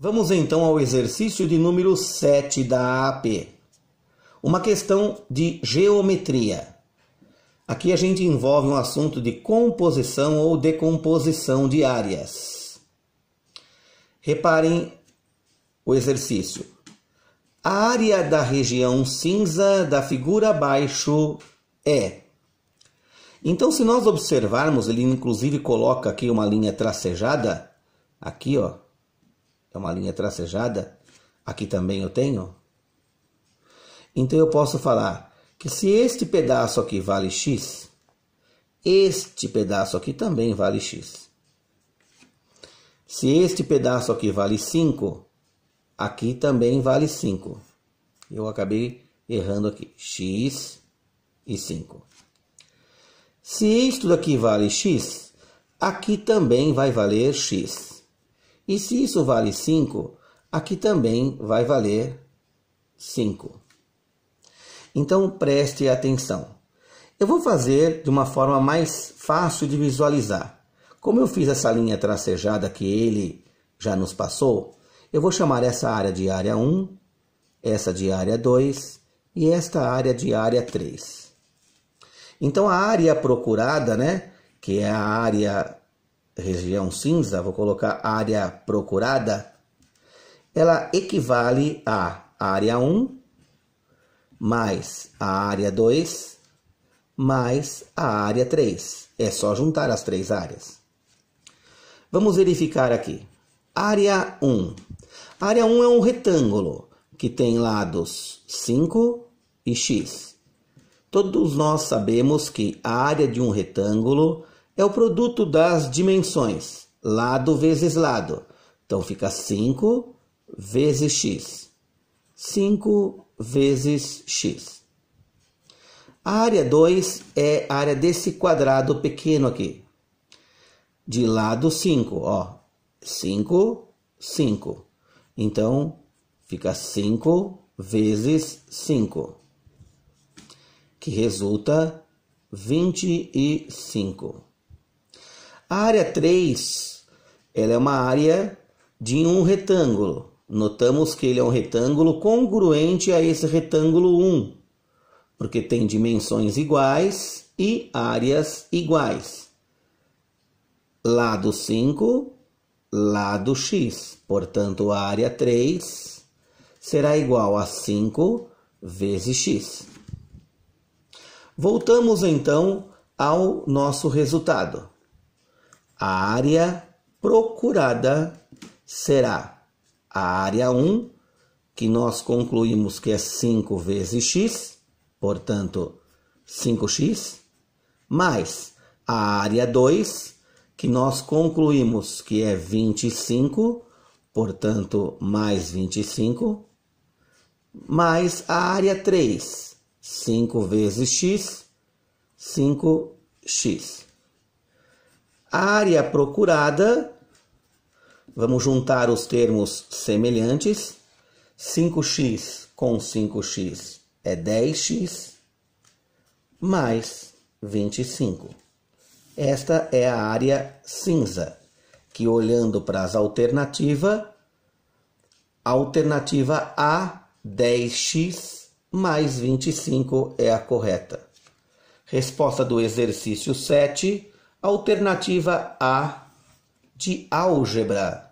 Vamos então ao exercício de número 7 da AP. Uma questão de geometria. Aqui a gente envolve um assunto de composição ou decomposição de áreas. Reparem o exercício. A área da região cinza da figura abaixo é. Então, se nós observarmos, ele inclusive coloca aqui uma linha tracejada, aqui ó, é uma linha tracejada. Aqui também eu tenho. Então eu posso falar que se este pedaço aqui vale x, este pedaço aqui também vale x. Se este pedaço aqui vale 5, aqui também vale 5. Eu acabei errando aqui, x e 5. Se isto daqui vale x, aqui também vai valer x. E se isso vale 5, aqui também vai valer 5. Então preste atenção. Eu vou fazer de uma forma mais fácil de visualizar. Como eu fiz essa linha tracejada que ele já nos passou, eu vou chamar essa área de área 1, essa de área 2 e esta área de área 3. Então a área procurada, né, que é a área região cinza, vou colocar área procurada, ela equivale a área 1 mais a área 2 mais a área 3. É só juntar as três áreas. Vamos verificar aqui. Área 1. A área 1 é um retângulo que tem lados 5 e x. Todos nós sabemos que a área de um retângulo é o produto das dimensões, lado vezes lado. Então fica 5 vezes x. 5 vezes x. A área 2 é a área desse quadrado pequeno aqui. De lado 5, ó. 5, 5. Então fica 5 vezes 5, que resulta 25. A área 3 ela é uma área de um retângulo. Notamos que ele é um retângulo congruente a esse retângulo 1, porque tem dimensões iguais e áreas iguais. Lado 5, lado x. Portanto, a área 3 será igual a 5 vezes x. Voltamos então ao nosso resultado. A área procurada será a área 1, que nós concluímos que é 5 vezes x, portanto, 5x, mais a área 2, que nós concluímos que é 25, portanto, mais 25, mais a área 3, 5 vezes x, 5x área procurada, vamos juntar os termos semelhantes, 5x com 5x é 10x, mais 25. Esta é a área cinza, que olhando para as alternativas, alternativa A, 10x mais 25 é a correta. Resposta do exercício 7 Alternativa A de álgebra.